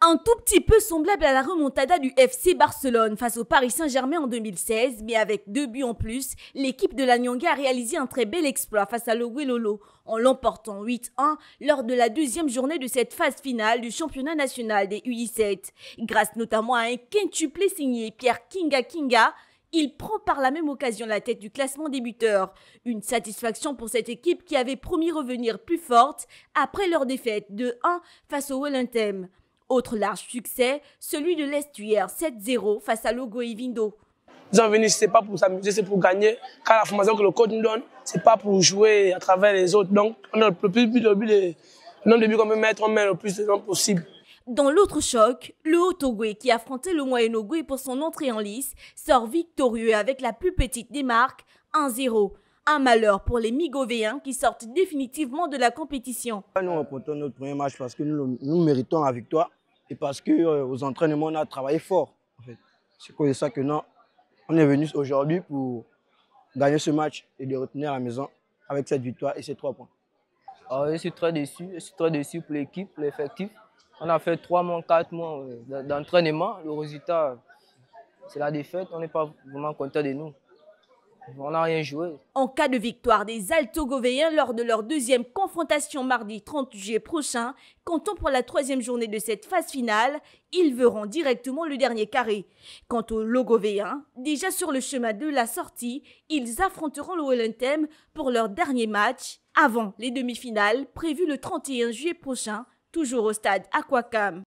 un tout petit peu semblable à la remontada du FC Barcelone face au Paris Saint-Germain en 2016, mais avec deux buts en plus, l'équipe de la Nyanga a réalisé un très bel exploit face à l'Ouelolo, en l'emportant 8-1 lors de la deuxième journée de cette phase finale du championnat national des U17. Grâce notamment à un quintuplé signé Pierre Kinga Kinga, il prend par la même occasion la tête du classement des buteurs. Une satisfaction pour cette équipe qui avait promis revenir plus forte après leur défaite de 1 face au Wellington. Autre large succès, celui de l'Estuaire 7-0 face à Logo vindo Nous sommes venus, ce n'est pas pour s'amuser, c'est pour gagner. Car la formation que le coach nous donne, ce n'est pas pour jouer à travers les autres. Donc, on le plus, le but de, le de buts qu'on peut mettre, on met le plus de temps possible. Dans l'autre choc, le haut qui affrontait le Moyen-Ogoué pour son entrée en lice sort victorieux avec la plus petite des marques, 1-0. Un malheur pour les Migovéens qui sortent définitivement de la compétition. Nous remportons notre premier match parce que nous, nous méritons la victoire et parce que euh, aux entraînements, on a travaillé fort. En fait. C'est pour ça que non, on est venu aujourd'hui pour gagner ce match et de retenir à la maison avec cette victoire et ces trois points. Ah, je suis très déçu, je suis très déçu pour l'équipe, l'effectif. On a fait trois mois, quatre mois euh, d'entraînement. Le résultat, c'est la défaite. On n'est pas vraiment content de nous. On n'a rien joué. En cas de victoire des Alto-Govéens lors de leur deuxième confrontation mardi 30 juillet prochain, comptant pour la troisième journée de cette phase finale, ils verront directement le dernier carré. Quant aux Logovéens, déjà sur le chemin de la sortie, ils affronteront le Wellentem pour leur dernier match avant les demi-finales prévues le 31 juillet prochain, toujours au stade Aquacam.